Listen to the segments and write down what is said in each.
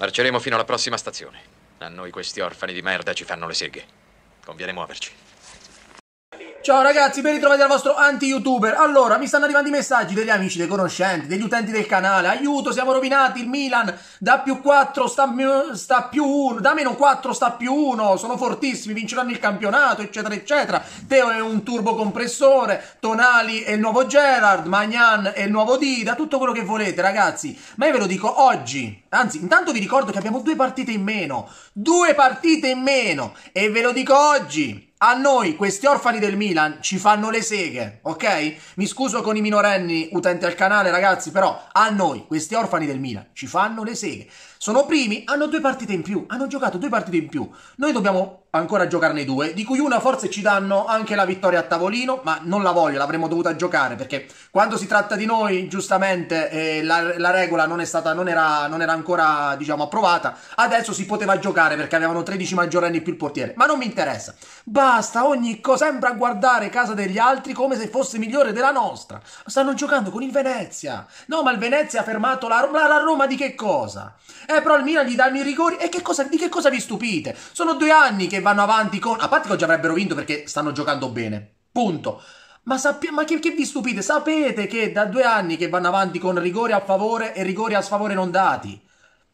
Marceremo fino alla prossima stazione. A noi questi orfani di merda ci fanno le seghe. Conviene muoverci. Ciao ragazzi, ben ritrovati al vostro anti-youtuber. Allora, mi stanno arrivando i messaggi degli amici, dei conoscenti, degli utenti del canale. Aiuto, siamo rovinati, il Milan da più 4 sta, sta più 1, da meno 4 sta più 1, sono fortissimi, vinceranno il campionato, eccetera, eccetera. Teo è un turbocompressore, Tonali è il nuovo Gerard, Magnan è il nuovo Dida, tutto quello che volete ragazzi. Ma io ve lo dico oggi, anzi, intanto vi ricordo che abbiamo due partite in meno, due partite in meno, e ve lo dico oggi. A noi questi orfani del Milan ci fanno le seghe, ok? Mi scuso con i minorenni utenti al canale, ragazzi, però a noi questi orfani del Milan ci fanno le seghe. Sono primi, hanno due partite in più, hanno giocato due partite in più. Noi dobbiamo ancora giocarne due, di cui una forse ci danno anche la vittoria a tavolino, ma non la voglio, l'avremmo dovuta giocare, perché quando si tratta di noi, giustamente, eh, la, la, regola non, stata, non, era, non era ancora, diciamo, approvata. Adesso si poteva giocare perché avevano 13 maggiorenni più il portiere, ma non mi interessa. Bah, basta ogni cosa, sempre a guardare casa degli altri come se fosse migliore della nostra. Stanno giocando con il Venezia. No, ma il Venezia ha fermato la, la, la Roma di che cosa? Eh, però il Milan gli danno i rigori e che cosa, di che cosa vi stupite? Sono due anni che vanno avanti con... A parte che oggi avrebbero vinto perché stanno giocando bene. Punto. Ma, sappi- ma che, che, vi stupite? Sapete che da due anni che vanno avanti con rigori a favore e rigori a sfavore non dati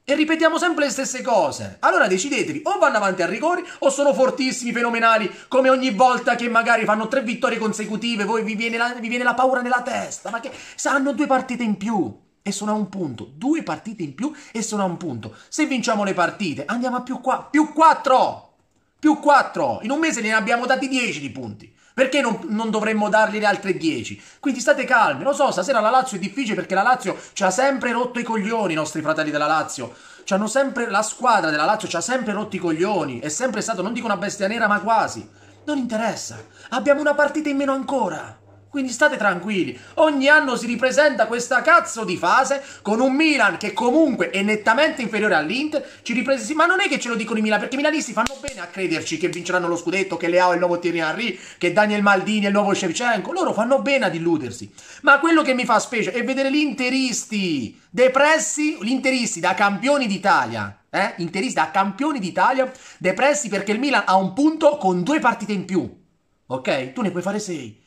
e ripetiamo sempre le stesse cose. Allora decidetevi, o vanno avanti a rigori o sono fortissimi, fenomenali, come ogni volta che magari fanno tre vittorie consecutive, voi vi viene la, vi viene la paura nella testa, ma che sanno due partite in più e sono a un punto, due partite in più e sono a un punto. Se vinciamo le partite andiamo a più 4, più 4, più 4, in un mese ne abbiamo dati 10 di punti. Perché non, non dovremmo dargli le altre 10? Quindi state calmi. Lo so, stasera la Lazio è difficile perché la Lazio ci ha sempre rotto i coglioni, i nostri fratelli della Lazio. Ci hanno sempre, la squadra della Lazio ci ha sempre rotto i coglioni. È sempre stato, non dico una bestia nera, ma quasi. Non interessa. Abbiamo una partita in meno ancora. Quindi state tranquilli, ogni anno si ripresenta questa cazzo di fase con un Milan che comunque è nettamente inferiore all'Inter, ci ripresi... ma non è che ce lo dicono i Milan, perché i milanisti fanno bene a crederci che vinceranno lo scudetto, che Leao è il nuovo Thierry Henry, che Daniel Maldini è il nuovo Shevchenko, loro fanno bene ad illudersi. Ma quello che mi fa specie è vedere gli interisti depressi, gli interisti da campioni d'Italia, eh? interisti da campioni d'Italia, depressi perché il Milan ha un punto con due partite in più. Ok? Tu ne puoi fare sei.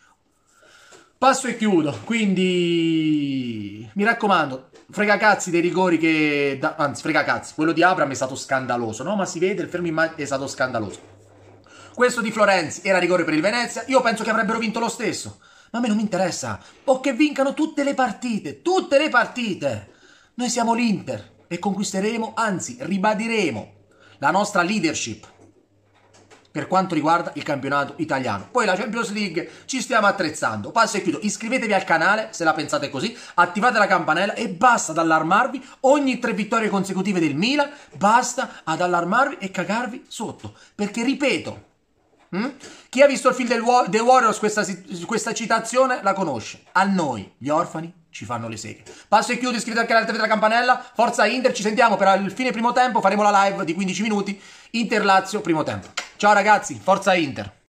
Passo e chiudo, quindi mi raccomando, frega cazzi dei rigori che... Da... anzi, frega cazzi, quello di Abram è stato scandaloso, no? Ma si vede, il fermo immag- è stato scandaloso. Questo di Florenzi era rigore per il Venezia, io penso che avrebbero vinto lo stesso. Ma a me non mi interessa, o che vincano tutte le partite, tutte le partite. Noi siamo l'Inter e conquisteremo, anzi ribadiremo, la nostra leadership per quanto riguarda il campionato italiano. Poi la Champions League ci stiamo attrezzando. Passo e chiudo. Iscrivetevi al canale se la pensate così, attivate la campanella e basta ad allarmarvi ogni tre vittorie consecutive del Milan, basta ad allarmarvi e cagarvi sotto. Perché ripeto, hm? chi ha visto il film del War- The Warriors questa, questa citazione la conosce. A noi, gli orfani, ci fanno le seghe. Passo e chiudo, iscrivetevi al canale, attivate la campanella. Forza Inter, ci sentiamo per il fine primo tempo, faremo la live di 15 minuti. Inter Lazio primo tempo. Ciao ragazzi, forza Inter!